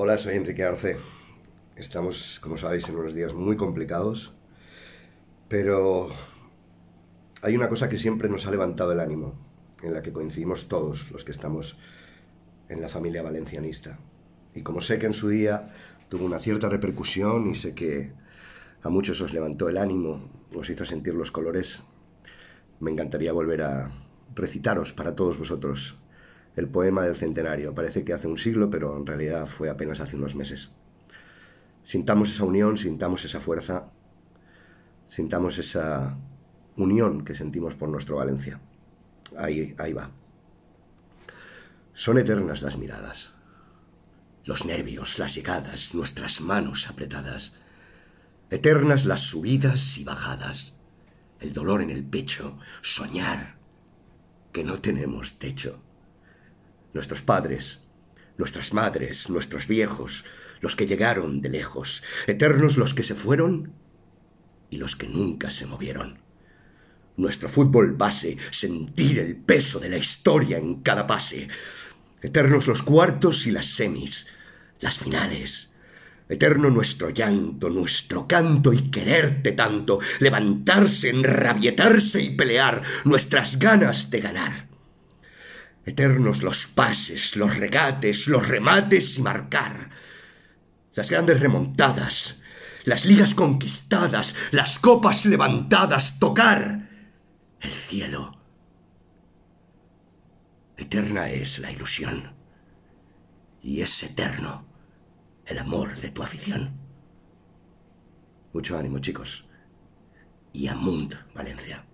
Hola, soy Enrique Arce. Estamos, como sabéis, en unos días muy complicados, pero hay una cosa que siempre nos ha levantado el ánimo, en la que coincidimos todos los que estamos en la familia valencianista. Y como sé que en su día tuvo una cierta repercusión y sé que a muchos os levantó el ánimo, os hizo sentir los colores, me encantaría volver a recitaros para todos vosotros el poema del centenario. Parece que hace un siglo, pero en realidad fue apenas hace unos meses. Sintamos esa unión, sintamos esa fuerza, sintamos esa unión que sentimos por nuestro Valencia. Ahí, ahí va. Son eternas las miradas, los nervios, las llegadas, nuestras manos apretadas, eternas las subidas y bajadas, el dolor en el pecho, soñar que no tenemos techo nuestros padres, nuestras madres, nuestros viejos, los que llegaron de lejos, eternos los que se fueron y los que nunca se movieron. Nuestro fútbol base, sentir el peso de la historia en cada pase. Eternos los cuartos y las semis, las finales. Eterno nuestro llanto, nuestro canto y quererte tanto, levantarse, enrabietarse y pelear, nuestras ganas de ganar. Eternos los pases, los regates, los remates y marcar. Las grandes remontadas, las ligas conquistadas, las copas levantadas, tocar el cielo. Eterna es la ilusión y es eterno el amor de tu afición. Mucho ánimo, chicos. Y a Mund Valencia.